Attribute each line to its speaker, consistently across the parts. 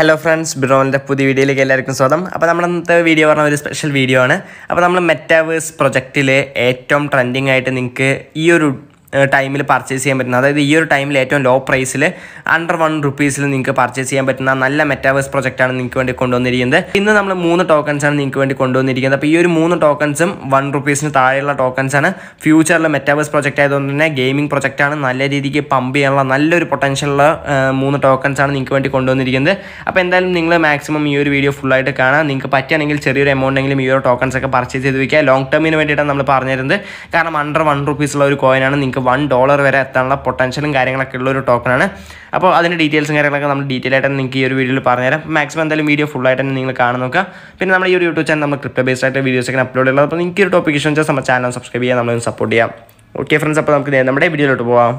Speaker 1: hello friends ബ്രോണിൻ്റെ പുതിയ വീഡിയോയിലേക്ക് എല്ലാവർക്കും സ്വാഗതം അപ്പോൾ നമ്മുടെ ഇന്നത്തെ വീഡിയോ പറഞ്ഞ ഒരു സ്പെഷ്യൽ വീഡിയോ ആണ് അപ്പോൾ നമ്മൾ മെറ്റാവേഴ്സ് പ്രൊജക്റ്റിലെ ഏറ്റവും ട്രെൻഡിങ് ആയിട്ട് നിങ്ങൾക്ക് ഈ ഒരു ടൈമിൽ പർച്ചേസ് ചെയ്യാൻ പറ്റുന്ന അതായത് ഈ ഒരു ടൈമിൽ ഏറ്റവും ലോ പ്രൈസിൽ അണ്ടർ വൺ റുപ്പീസിൽ നിങ്ങൾക്ക് പർച്ചേസ് ചെയ്യാൻ പറ്റുന്ന നല്ല മെറ്റാവേഴ്സ് പ്രൊജക്റ്റാണ് നിങ്ങൾക്ക് വേണ്ടി കൊണ്ടുവന്നിരിക്കുന്നത് ഇന്ന് നമ്മൾ മൂന്ന് ടോക്കൻസ് ആണ് നിങ്ങൾക്ക് വേണ്ടി കൊണ്ടുവന്നിരിക്കുന്നത് അപ്പോൾ ഈ ഒരു മൂന്ന് ടോക്കൺസും വൺ റുപ്പീസിന് താഴെയുള്ള ടോക്കൻസ് ആണ് ഫ്യൂച്ചറിലെ മെറ്റാവേഴ്സ് പ്രൊജക്റ്റ് ആയതുകൊണ്ട് തന്നെ ഗെയിമിംഗ് പ്രൊജക്റ്റാണ് നല്ല രീതിക്ക് പമ്പ് ചെയ്യാനുള്ള നല്ലൊരു പൊട്ടൻഷ്യലുള്ള മൂന്ന് ടോക്കൻസ് ആണ് നിങ്ങൾക്ക് വേണ്ടി കൊണ്ടുവന്നിരിക്കുന്നത് അപ്പോൾ എന്തായാലും നിങ്ങൾ മാക്സിമം ഈ ഒരു വീഡിയോ ഫുള്ളായിട്ട് കാണാം നിങ്ങൾക്ക് പറ്റുകയാണെങ്കിൽ ചെറിയൊരു എമൗണ്ട് എങ്കിലും ഈ ഒരു ടോക്കൻസ് ഒക്കെ പർച്ചേസ് ചെയ്ത് വയ്ക്കുക ലോങ് ടേമിന് വേണ്ടിയിട്ടാണ് നമ്മൾ പറഞ്ഞിരുന്നത് കാരണം അണ്ടർ വൺ റുപ്പീസുള്ള ഒരു കോയിനാണ് നിങ്ങൾക്ക് നിങ്ങൾക്ക് വൺ ഡോളർ വരെ എത്താനുള്ള പൊട്ടൻഷ്യലും കാര്യങ്ങളൊക്കെ ഉള്ള ഒരു ടോക്കണാണ് അപ്പോൾ അതിൻ്റെ ഡീറ്റെയിൽസും കാര്യങ്ങളൊക്കെ നമ്മൾ ഡീറ്റെയിൽ ആയിട്ട് നിങ്ങൾക്ക് ഈ ഒരു വീഡിയോയിൽ പറഞ്ഞുതരാം മാക്സിമം എന്തായാലും വീഡിയോ ഫുൾ ആയിട്ട് തന്നെ നിങ്ങൾ കാണാൻ നോക്കുക പിന്നെ നമ്മുടെ ഈ ഒരു യൂട്യൂബ് ചാനൽ നമ്മൾ ക്രിപ്റ്റോ ബേസ്ഡ് ആയിട്ട് വീഡിയോസ് ഒക്കെ അപ്ലോഡ് ചെയ്യുന്നത് അപ്പോൾ നിങ്ങൾക്ക് ഒരു ടോപ്പിക് ഇഷ്ടം വെച്ചാൽ നമ്മുടെ ചാനൽ സബ്സ്ക്രൈബ് ചെയ്യാം നമ്മളൊന്ന് സപ്പോർട്ട് ചെയ്യാം ഓക്കെ ഫ്രണ്ട്സ് അപ്പോൾ നമുക്ക് നമ്മുടെ വീഡിയോയിലോട്ട് പോവാം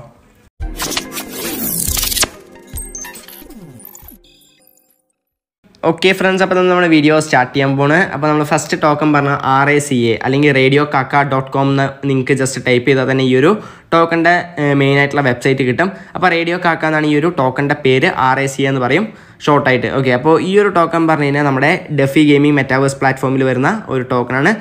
Speaker 1: ഓക്കെ ഫ്രണ്ട്സ് അപ്പോൾ നമ്മൾ വീഡിയോ സ്റ്റാർട്ട് ചെയ്യാൻ പോണ് അപ്പോൾ നമ്മൾ ഫസ്റ്റ് ടോക്കൺ പറഞ്ഞ ആർ എ സി എ അല്ലെങ്കിൽ റേഡിയോ കാക്ക ഡോട്ട് കോം എന്ന് നിങ്ങൾക്ക് ജസ്റ്റ് ടൈപ്പ് ചെയ്താൽ തന്നെ ഈ ഒരു ടോക്കൻ്റെ മെയിൻ ആയിട്ടുള്ള വെബ്സൈറ്റ് കിട്ടും അപ്പോൾ റേഡിയോ കാക്ക എന്നാണ് ഈ ഒരു ടോക്കൻ്റെ പേര് ആർ എ സി എന്ന് പറയും ഷോർട്ടായിട്ട് ഓക്കെ അപ്പോൾ ഈ ഒരു ടോക്കൺ പറഞ്ഞു കഴിഞ്ഞാൽ നമ്മുടെ ഡെഫി ഗെയിമിംഗ് മെറ്റാവേഴ്സ് പ്ലാറ്റ്ഫോമിൽ വരുന്ന ഒരു ടോക്കണാണ്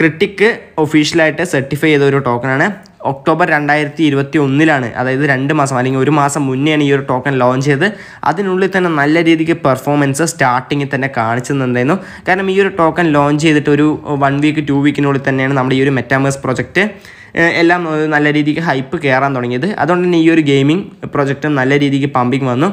Speaker 1: ക്രിട്ടിക്ക് ഒഫീഷ്യലായിട്ട് സർട്ടിഫൈ ചെയ്ത ഒരു ടോക്കണാണ് ഒക്ടോബർ രണ്ടായിരത്തി ഇരുപത്തി ഒന്നിലാണ് അതായത് രണ്ട് മാസം അല്ലെങ്കിൽ ഒരു മാസം മുന്നെയാണ് ഈ ഒരു ടോക്കൺ ലോഞ്ച് ചെയ്ത് അതിനുള്ളിൽ തന്നെ നല്ല രീതിക്ക് പെർഫോമൻസ് സ്റ്റാർട്ടിങ്ങിൽ തന്നെ കാണിച്ചു കാരണം ഈ ഒരു ടോക്കൺ ലോഞ്ച് ചെയ്തിട്ട് ഒരു വൺ വീക്ക് ടു വീക്കിനുള്ളിൽ തന്നെയാണ് നമ്മുടെ ഈ ഒരു മെറ്റാമേഴ്സ് പ്രൊജക്റ്റ് എല്ലാം നല്ല രീതിക്ക് ഹൈപ്പ് കയറാൻ തുടങ്ങിയത് അതുകൊണ്ട് തന്നെ ഈ ഒരു ഗെയിമിംഗ് പ്രൊജക്റ്റും നല്ല രീതിക്ക് പമ്പിങ് വന്നു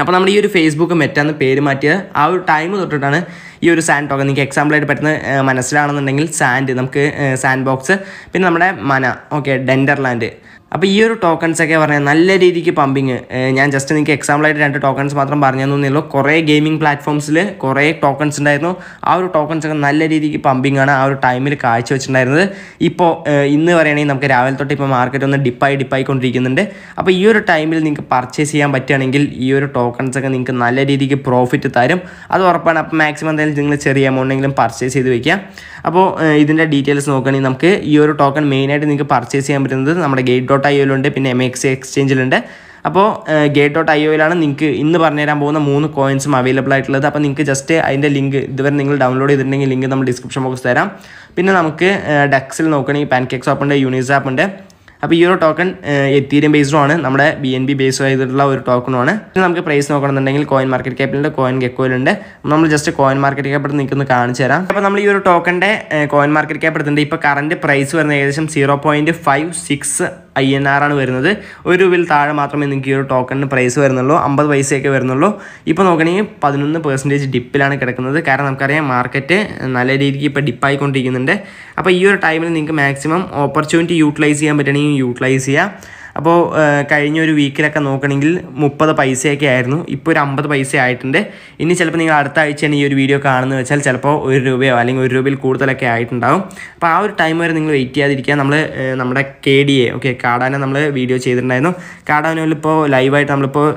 Speaker 1: അപ്പോൾ നമ്മുടെ ഈ ഒരു ഫേസ്ബുക്ക് മെറ്റാന്ന് പേര് മാറ്റിയത് ആ ഒരു ടൈം തൊട്ടിട്ടാണ് ഈ ഒരു സാൻഡ് ടോക്കൺ നിങ്ങൾക്ക് എക്സാമ്പിളായിട്ട് പറ്റുന്ന മനസ്സിലാണെന്നുണ്ടെങ്കിൽ സാൻഡ് നമുക്ക് സാൻഡ് ബോക്സ് പിന്നെ നമ്മുടെ മന ഓക്കെ ഡെൻഡർലാൻഡ് അപ്പോൾ ഈ ഒരു ടോക്കൺസ് ഒക്കെ പറഞ്ഞാൽ നല്ല രീതിക്ക് പമ്പിങ് ഞാൻ ജസ്റ്റ് നിങ്ങൾക്ക് എക്സാമ്പിളായിട്ട് രണ്ട് ടോക്കൺസ് മാത്രം പറഞ്ഞു കുറേ ഗെയിമിംഗ് പ്ലാറ്റ്ഫോംസിൽ കുറേ ടോക്കൺസ് ഉണ്ടായിരുന്നു ആ ഒരു ടോക്കൺസ് ഒക്കെ നല്ല രീതിക്ക് പമ്പിങ് ആണ് ആ ഒരു ടൈമിൽ കാഴ്ചവെച്ചിട്ടുണ്ടായിരുന്നത് ഇപ്പോൾ ഇന്ന് പറയുകയാണെങ്കിൽ നമുക്ക് രാവിലെ തൊട്ട് ഇപ്പോൾ മാർക്കറ്റ് ഒന്ന് ഡിപ്പായി കൊണ്ടിരിക്കുന്നുണ്ട് അപ്പോൾ ഈ ഒരു ടൈമിൽ നിങ്ങൾക്ക് പർച്ചേസ് ചെയ്യാൻ പറ്റുകയാണെങ്കിൽ ഈ ഒരു ടോക്കൺസ് ഒക്കെ നിങ്ങൾക്ക് നല്ല രീതിക്ക് പ്രോഫിറ്റ് തരും അത് ഉറപ്പാണ് അപ്പോൾ മാക്സിമം എന്തായാലും കഴിഞ്ഞാൽ നിങ്ങൾ ചെറിയ എമൗണ്ടെങ്കിലും പർച്ചേസ് ചെയ്ത് വയ്ക്കുക അപ്പോൾ ഇതിൻ്റെ ഡീറ്റെയിൽസ് നോക്കുകയാണെങ്കിൽ നമുക്ക് ഈ ഒരു ടോക്കൺ മെയിനായിട്ട് നിങ്ങൾക്ക് പർച്ചേസ് ചെയ്യാൻ പറ്റുന്നത് നമ്മുടെ ഗേറ്റ് ഡോട്ട് ഐ ഒയിലുണ്ട് പിന്നെ എം എക്സ് എക്സ്ചേഞ്ചിലുണ്ട് അപ്പോൾ ഗേറ്റ് ഡോട്ട് ഐ ഒയിലാണ് നിങ്ങൾക്ക് ഇന്ന് പറഞ്ഞുതരാൻ പോകുന്ന മൂന്ന് കോയിൻസും അവൈലബിൾ ആയിട്ടുള്ളത് അപ്പോൾ നിങ്ങൾക്ക് ജസ്റ്റ് അതിൻ്റെ ലിങ്ക് ഇതുവരെ നിങ്ങൾ ഡൗൺലോഡ് ചെയ്തിട്ടുണ്ടെങ്കിൽ ലിങ്ക് നമ്മൾ ഡിസ്ക്രിപ്ഷൻ ബോക്സ് തരാം പിന്നെ നമുക്ക് ഡെക്സിൽ നോക്കുകയാണെങ്കിൽ പാൻകേക്സ് ആപ്പ് ഉണ്ട് യൂണിസ് ആപ്പ് ഉണ്ട് അപ്പോൾ ഈ ഒരു ടോക്കൺ എത്തിയും ബേസ്ഡും ആണ് നമ്മുടെ ബി എൻ ബി ബേസ് ചെയ്തിട്ടുള്ള ഒരു ടോക്കണുമാണ് പിന്നെ നമുക്ക് പ്രൈസ് നോക്കണമെന്നുണ്ടെങ്കിൽ കോയിൻ മാർക്കറ്റ് ക്യാപ്പിലുണ്ട് കോയിൻ ഗെക്കോയിലുണ്ട് നമ്മൾ ജസ്റ്റ് കോയിൻ മാർക്കറ്റ് ക്യാപിറ്റൽ നിൽക്കുന്നു കാണിച്ചു തരാം അപ്പോൾ നമ്മൾ ഈ ഒരു ടോക്കൻ്റെ കോയിൻ മാർക്കറ്റ് ക്യാപിറ്റൽ എടുത്തിട്ടുണ്ട് ഇപ്പോൾ കറൻറ്റ് പ്രൈസ് വരുന്നത് ഏകദേശം സീറോ ഐ എൻ ആർ ആണ് വരുന്നത് ഒരു രൂപയിൽ താഴെ മാത്രമേ നിങ്ങൾക്ക് ഈ ഒരു ടോക്കണിന് പ്രൈസ് വരുന്നുള്ളൂ അമ്പത് പൈസയൊക്കെ വരുന്നുള്ളൂ ഇപ്പോൾ നോക്കണമെങ്കിൽ പതിനൊന്ന് പെർസെൻറ്റേജ് ഡിപ്പിലാണ് കിടക്കുന്നത് കാരണം നമുക്കറിയാം മാർക്കറ്റ് നല്ല രീതിക്ക് ഇപ്പോൾ ഡിപ്പായിക്കൊണ്ടിരിക്കുന്നുണ്ട് അപ്പോൾ ഈ ഒരു ടൈമിൽ നിങ്ങൾക്ക് മാക്സിമം ഓപ്പർച്യൂണിറ്റി യൂട്ടിലൈസ് ചെയ്യാൻ പറ്റുകയാണെങ്കിൽ യൂട്ടിലൈസ് ചെയ്യാം അപ്പോൾ കഴിഞ്ഞ ഒരു വീക്കിലൊക്കെ നോക്കണമെങ്കിൽ മുപ്പത് പൈസയൊക്കെ ആയിരുന്നു ഇപ്പോൾ ഒരു അമ്പത് പൈസ ആയിട്ടുണ്ട് ഇനി ചിലപ്പോൾ നിങ്ങൾ അടുത്ത ആഴ്ചയാണ് ഈ ഒരു വീഡിയോ കാണുന്നത് വെച്ചാൽ ചിലപ്പോൾ ഒരു രൂപയോ അല്ലെങ്കിൽ ഒരു രൂപയിൽ കൂടുതലൊക്കെ ആയിട്ടുണ്ടാവും അപ്പോൾ ആ ഒരു ടൈം വരെ നിങ്ങൾ വെയിറ്റ് ചെയ്യാതിരിക്കുക നമ്മൾ നമ്മുടെ കെ ഡി എ ഓക്കെ കാടാന നമ്മൾ വീഡിയോ ചെയ്തിട്ടുണ്ടായിരുന്നു കാടാനയിലിപ്പോൾ ലൈവായിട്ട് നമ്മളിപ്പോൾ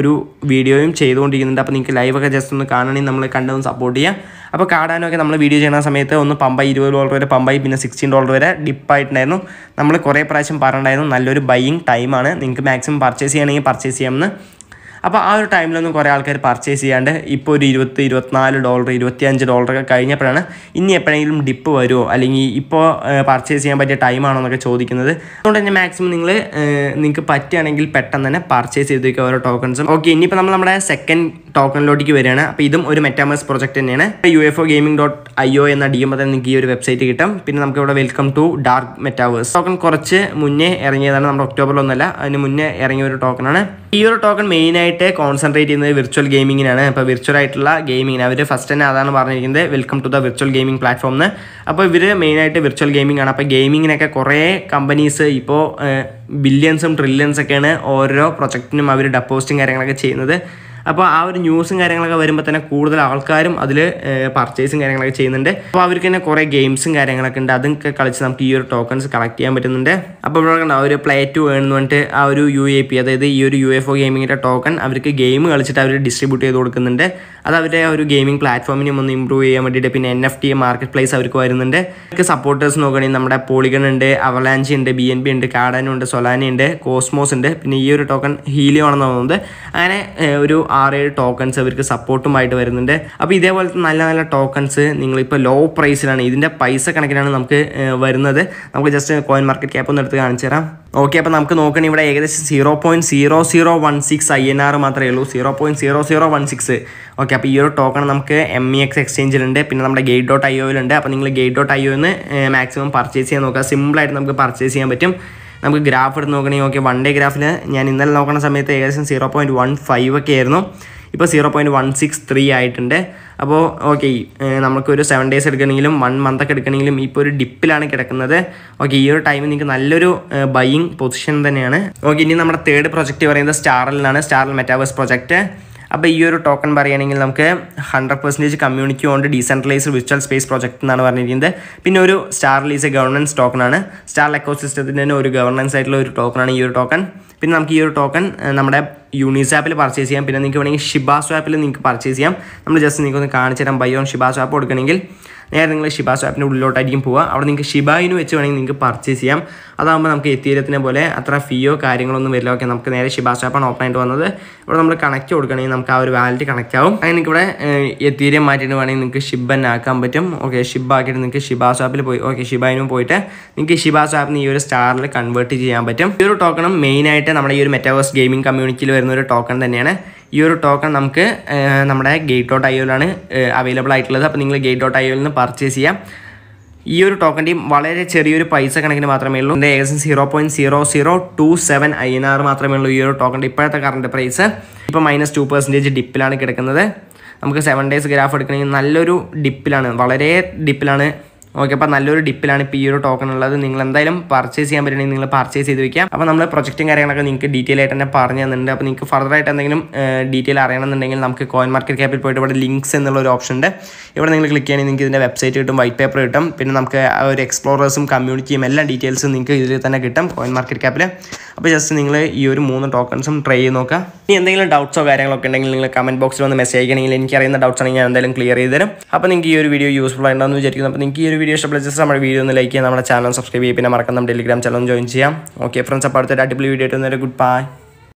Speaker 1: ഒരു വീഡിയോയും ചെയ്തുകൊണ്ടിരിക്കുന്നുണ്ട് അപ്പോൾ നിങ്ങൾക്ക് ലൈവൊക്കെ ജസ്റ്റ് ഒന്ന് കാണണമെങ്കിൽ നമ്മൾ കണ്ടൊന്ന് സപ്പോർട്ട് ചെയ്യാം അപ്പോൾ കാടാനൊക്കെ നമ്മൾ വീഡിയോ ചെയ്യുന്ന സമയത്ത് ഒന്ന് പമ്പായി ഇരുപത് ഡോളർ വരെ പമ്പായി പിന്നെ സിക്സ്റ്റീൻ ഡോളർ വരെ ഡിപ്പായിട്ടുണ്ടായിരുന്നു നമ്മൾ കുറേ പ്രാവശ്യം പറഞ്ഞിട്ടുണ്ടായിരുന്നു നല്ലൊരു ബൈയിങ് ടൈമാണ് നിങ്ങൾക്ക് മാക്സിമം പർച്ചേസ് ചെയ്യണമെങ്കിൽ പർച്ചേസ് ചെയ്യാമെന്ന് അപ്പോൾ ആ ഒരു ടൈമിലൊന്നും കുറേ ആൾക്കാർ പർച്ചേസ് ചെയ്യാണ്ട് ഇപ്പോൾ ഒരു ഇരുപത്തി ഇരുപത്തിനാല് ഡോളർ ഇരുപത്തിയഞ്ച് ഡോളറൊക്കെ കഴിഞ്ഞപ്പോഴാണ് ഇനി എപ്പോഴെങ്കിലും ഡിപ്പ് വരുമോ അല്ലെങ്കിൽ ഇപ്പോൾ പർച്ചേസ് ചെയ്യാൻ പറ്റിയ ടൈമാണോ എന്നൊക്കെ ചോദിക്കുന്നത് അതുകൊണ്ട് തന്നെ മാക്സിമം നിങ്ങൾ നിങ്ങൾക്ക് പറ്റുകയാണെങ്കിൽ പെട്ടെന്ന് തന്നെ പർച്ചേസ് ചെയ്തേക്കുക ഓരോ ടോക്കൺസും ഓക്കെ ഇനിയിപ്പോൾ നമ്മൾ നമ്മുടെ സെക്കൻഡ് ടോക്കണിലോട്ടേക്ക് വരികയാണ് അപ്പോൾ ഇതും ഒരു മെറ്റാമേഴ്സ് പ്രൊജക്ട് തന്നെയാണ് U F O gaming dot I O എന്ന് അടിക്കുമ്പോൾ തന്നെ നിങ്ങൾക്ക് ഈ ഒരു വെബ്സൈറ്റ് കിട്ടും പിന്നെ നമുക്ക് ഇവിടെ welcome to dark metaverse token കുറച്ച് മുന്നേ ഇറങ്ങിയതാണ് നമ്മുടെ ഒക്ടോബറിലൊന്നല്ല അതിന് മുന്നേ ഇറങ്ങിയ ഒരു ടോക്കണാണ് ഈ ഒരു ടോക്കൺ മെയിനായിട്ട് കോൺസെൻട്രേറ്റ് ചെയ്യുന്നത് വിർച്വൽ ഗെയിമിങ്ങിനാണ് അപ്പോൾ വിർച്വൽ ആയിട്ടുള്ള ഗെയിമിങ്ങിന് അവർ ഫസ്റ്റ് തന്നെ അതാണ് പറഞ്ഞിരിക്കുന്നത് welcome to the virtual gaming platform എന്ന് അപ്പോൾ ഇവർ മെയിനായിട്ട് വിർച്വൽ ഗെയിമിംഗ് ആണ് അപ്പോൾ ഗെയിമിങ്ങിനൊക്കെ കുറേ കമ്പനീസ് ഇപ്പോൾ ബില്യൺസും ട്രില്യൺസൊക്കെയാണ് ഓരോ പ്രൊജക്റ്റിനും അവർ ഡെപ്പോസിറ്റും കാര്യങ്ങളൊക്കെ ചെയ്യുന്നത് അപ്പോൾ ആ ഒരു ന്യൂസും കാര്യങ്ങളൊക്കെ വരുമ്പോൾ തന്നെ കൂടുതൽ ആൾക്കാരും അതിൽ പർച്ചേസും കാര്യങ്ങളൊക്കെ ചെയ്യുന്നുണ്ട് അപ്പോൾ അവർക്ക് തന്നെ കുറേ ഗെയിംസും കാര്യങ്ങളൊക്കെ ഉണ്ട് അതൊക്കെ കളിച്ച് നമുക്ക് ഈ ഒരു ടോക്കൺസ് കളക്ട് ചെയ്യാൻ പറ്റുന്നുണ്ട് അപ്പോൾ ഇവിടെ ആ ഒരു പ്ലേ ടു പറഞ്ഞിട്ട് ആ ഒരു യു എ പി അതായത് ഈ ഒരു യു എഫ് ഒ ഗെയിമിങ്ങിൻ്റെ ടോക്കൺ അവർക്ക് ഗെയിം കളിച്ചിട്ട് അവർ ഡിസ്ട്രിബ്യൂട്ട് ചെയ്ത് കൊടുക്കുന്നുണ്ട് അത് അവരുടെ ഒരു ഗെയിമിംഗ് പ്ലാറ്റ്ഫോമിനെ ഒന്ന് ഇമ്പ്രൂവ് ചെയ്യാൻ വേണ്ടിയിട്ട് പിന്നെ N F T market place അവർക്ക് വരുന്നുണ്ട് അവർക്ക് സപ്പോർട്ടേഴ്സ് നോക്കുകയാണെങ്കിൽ നമ്മുടെ പോളിഗൺ ഉണ്ട് അവലാഞ്ചി ഉണ്ട് ബി എൻ ബി ഉണ്ട് കാടാനുണ്ട് സൊലാനുണ്ട് കോസ്മോസ് ഉണ്ട് പിന്നെ ഈ ഒരു ടോക്കൺ ഹീലിയോ ആണെന്ന് തോന്നുന്നത് അങ്ങനെ ഒരു ആറേഴ് ടോക്കൺസ് അവർക്ക് സപ്പോർട്ടുമായിട്ട് വരുന്നുണ്ട് അപ്പോൾ ഇതേപോലത്തെ നല്ല നല്ല ടോക്കൺസ് നിങ്ങളിപ്പോൾ ലോ പ്രൈസിലാണ് ഇതിൻ്റെ പൈസ കണക്കിനാണ് നമുക്ക് വരുന്നത് നമുക്ക് ജസ്റ്റ് കോയിൻ മാർക്കറ്റ് ക്യാപ്പ് ഒന്ന് എടുത്ത് കാണിച്ചു തരാം ഓക്കെ അപ്പോൾ നമുക്ക് നോക്കണം ഇവിടെ ഏകദേശം zero point zero zero one six I N R മാത്രമേ ഉള്ളൂ zero point zero zero one six okay അപ്പോൾ ഈ ഒരു ടോക്കൺ നമുക്ക് എം ഇ എക്സ് എക്സ്ചേഞ്ചിലുണ്ട് പിന്നെ നമ്മുടെ ഗേറ്റ് ഡോട്ട് ഐ ഒയിലുണ്ട് അപ്പോൾ നിങ്ങൾ ഗേറ്റ് ഡോട്ട് ഐ ഒയിൽ മാക്സിമം പർച്ചേസ് ചെയ്യാൻ നോക്കുക സിമ്പിളായിട്ട് നമുക്ക് പർച്ചേസ് ചെയ്യാൻ പറ്റും നമുക്ക് ഗ്രാഫ് എടുത്ത് നോക്കണമെങ്കിൽ ഓക്കെ വൺ ഡേ ഗ്രാഫിൽ ഞാൻ ഇന്നലെ നോക്കുന്ന സമയത്ത് ഏകദേശം സീറോ പോയിൻറ്റ് വൺ ഫൈവ് ഒക്കെ ആയിരുന്നു ഇപ്പോൾ zero point one six three ആയിട്ടുണ്ട് അപ്പോൾ ഓക്കെ നമുക്കൊരു സെവൻ ഡേയ്സ് എടുക്കണമെങ്കിലും വൺ മന്ത് ഒക്കെ എടുക്കണമെങ്കിലും ഇപ്പോൾ ഒരു ഡിപ്പിലാണ് കിടക്കുന്നത് ഓക്കെ ഈ ഒരു ടൈമിൽ നിങ്ങൾക്ക് നല്ലൊരു ബൈയിങ് പൊസിഷൻ തന്നെയാണ് ഓക്കെ ഇനി നമ്മുടെ തേർഡ് പ്രൊജക്റ്റ് പറയുന്നത് സ്റ്റാറിലാണ് സ്റ്റാറിൽ മെറ്റാവേഴ്സ് പ്രൊജക്റ്റ് അപ്പോൾ ഈ ഒരു ടോക്കൺ പറയുകയാണെങ്കിൽ നമുക്ക് hundred percentage community owned decentralise virtual space project എന്നാണ് പറഞ്ഞിരിക്കുന്നത് പിന്നെ ഒരു സ്റ്റാർ ലീസ് ഗവർണൻസ് ടോക്കണാണ് സ്റ്റാർ എക്കോ സിസ്റ്റത്തിൻ്റെ തന്നെ ഒരു ഗവർണൻസ് ആയിട്ടുള്ള ഒരു ടോക്കണാണ് ഈ ഒരു ടോക്കൺ പിന്നെ നമുക്ക് ഈ ഒരു ടോക്കൺ നമ്മുടെ യൂണീസ് ആപ്പിൽ പർച്ചേസ് ചെയ്യാം പിന്നെ നിങ്ങൾക്ക് വേണമെങ്കിൽ ഷിബാസ് ആപ്പിൽ നിങ്ങൾക്ക് പർച്ചേസ് ചെയ്യാം നമ്മൾ ജസ്റ്റ് നിങ്ങൾക്ക് ഒന്ന് കാണിച്ചു തരാം ബൈ ഓൺ ഷിബാസോ ആപ്പ് കൊടുക്കണമെങ്കിൽ നേരെ നിങ്ങൾ ഷിബ സ്വാപ്പിൻ്റെ ഉള്ളിലോട്ടായിരിക്കും പോവുക അവിടെ നിങ്ങൾക്ക് ഷിബായിന് വെച്ച് വേണമെങ്കിൽ നിങ്ങൾക്ക് പർച്ചേസ് ചെയ്യാം അതാകുമ്പോൾ നമുക്ക് എത്തിയത്തിനെ പോലെ അത്ര ഫീയോ കാര്യങ്ങളൊന്നും വരില്ല ഓക്കെ നമുക്ക് നേരെ ഷിബ സ്വാപ്പാണ് ഓപ്പൺ ആയിട്ട് വന്നത് ഇവിടെ നമ്മൾ കണക്റ്റ് കൊടുക്കണമെങ്കിൽ നമുക്ക് ആ ഒരു വാലറ്റ് കണക്റ്റ് ആവും അങ്ങനെ നിങ്ങൾക്ക് ഇവിടെ എത്തീരിയം മാറ്റിയിട്ട് വേണമെങ്കിൽ നിങ്ങൾക്ക് ഷിബൻ ആക്കാൻ പറ്റും ഓക്കെ ഷിബ് ആക്കിയിട്ട് നിങ്ങൾക്ക് ഷിബ സ്വാപ്പിൽ പോയി ഓക്കെ ഷിബായിനും പോയിട്ട് നിങ്ങൾക്ക് ഷിബ സ്വാപ്പിന് ഈ ഒരു സ്റ്റാറിൽ കൺവേർട്ട് ചെയ്യാൻ പറ്റും ഈ ഒരു ടോക്കണും മെയിനായിട്ട് നമ്മുടെ ഈ ഒരു മെറ്റാവേഴ്സ് ഗെയിമിംഗ് കമ്മ്യൂണിറ്റിയിൽ വരുന്ന ഒരു ടോക്കൺ തന്നെയാണ് ഈ ഒരു ടോക്കൺ നമുക്ക് നമ്മുടെ ഗേറ്റ് ഡോട്ട് ഐ ഒയിലാണ് അവൈലബിൾ ആയിട്ടുള്ളത് അപ്പോൾ നിങ്ങൾ ഗേറ്റ് ഡോട്ട് ഐ നിന്ന് പർച്ചേസ് ചെയ്യാം ഈ ഒരു ടോക്കൻ്റെയും വളരെ ചെറിയൊരു പൈസ കണക്കിന് മാത്രമേ ഉള്ളൂ എൻ്റെ ഏകദേശം zero point zero zero two seven I N R മാത്രമേ ഉള്ളൂ ഈ ഒരു ടോക്കൻ്റെ ഇപ്പോഴത്തെ കറണ്ട് പ്രൈസ് ഇപ്പോൾ മൈനസ് ടു പെർസെൻറ്റേജ് ഡിപ്പിലാണ് കിടക്കുന്നത് നമുക്ക് സെവൻ ഡേയ്സ് ഗ്രാഫ് എടുക്കണമെങ്കിൽ നല്ലൊരു ഡിപ്പിലാണ് വളരെ ഡിപ്പിലാണ് ഓക്കെ അപ്പം നല്ലൊരു ഡിപ്പിലാണ് ഇപ്പോൾ ഈ ഒരു ടോക്കൺ ഉള്ളത് നിങ്ങൾ എന്തായാലും പർച്ചേസ് ചെയ്യാൻ പറ്റുകയാണെങ്കിൽ നിങ്ങൾ പർച്ചേസ് ചെയ്ത് വെക്കാം അപ്പോൾ നമ്മൾ പ്രൊജക്റ്റും കാര്യങ്ങളൊക്കെ നിങ്ങൾക്ക് ഡീറ്റെയിൽ ആയിട്ട് തന്നെ പറഞ്ഞു തന്നിട്ടുണ്ട് അപ്പോൾ നിങ്ങൾക്ക് ഫർദർ ആയിട്ട് എന്തെങ്കിലും ഡീറ്റെയിൽ അറിയണമെന്നുണ്ടെങ്കിൽ നമുക്ക് കോയിൻ മാർക്കറ്റ് ക്യാപ്പിൽ പോയിട്ട് ഇവിടെ ലിങ്ക്സ് എന്നുള്ള ഒരു ഓപ്ഷൻ ഉണ്ട് ഇവിടെ നിങ്ങൾ ക്ലിക്ക് ചെയ്യണമെങ്കിൽ നിങ്ങൾക്ക് ഇതിൻ്റെ വെബ്സൈറ്റ് കിട്ടും വൈറ്റ് പേപ്പർ കിട്ടും പിന്നെ നമുക്ക് ഒരു എക്സ്പ്ലോറേഴ്സും കമ്മ്യൂണിറ്റിയും എല്ലാ ഡീറ്റെയിൽസും നിങ്ങൾക്ക് ഇതിൽ തന്നെ കിട്ടും കോയിൻ മാർക്കറ്റ് ക്യാപ്പിൽ അപ്പോൾ ജസ്റ്റ് നിങ്ങൾ ഈ ഒരു മൂന്ന് ടോക്കൺസും ട്രൈ ചെയ്ത് നോക്കുക ഇനി എന്തെങ്കിലും ഡൗട്ട്സോ കാര്യങ്ങളൊക്കെ ഉണ്ടെങ്കിൽ നിങ്ങൾ കമൻറ്റ് ബോക്സിൽ വന്ന് മെസ്സേജ് എനിക്ക് അറിയുന്ന ഡൗട്ട്സ് ആണെങ്കിൽ ഞാൻ എന്തായാലും ക്ലിയർ ചെയ്ത് തരും അപ്പോൾ നിങ്ങൾക്ക് ഈ ഒരു വീഡിയോ യൂസ്ഫുൾ ആയിട്ടുണ്ടെന്ന് വിചാരിക്കുന്നു അപ്പോൾ നിങ്ങൾക്ക് ഈ ഒരു വീഡിയോ ഇഷ്ടപ്പെട്ട ജസ്റ്റ് നമ്മുടെ വീഡിയോ ഒന്ന് ലൈക്ക് ചെയ്യാം നമ്മുടെ ചാനൽ സബ്സ്ക്രൈബ് ചെയ്യുക പിന്നെ മറക്കാം നമ്മുടെ ടെലിഗ്രാം ചാനൽ ജോയിൻ ചെയ്യാം ഓക്കെ ഫ്രണ്ട്സ് അപ്പോൾ അടുത്തൊരു അടിപൊളി വീഡിയോ ആയിട്ട് ഗുഡ് ബൈ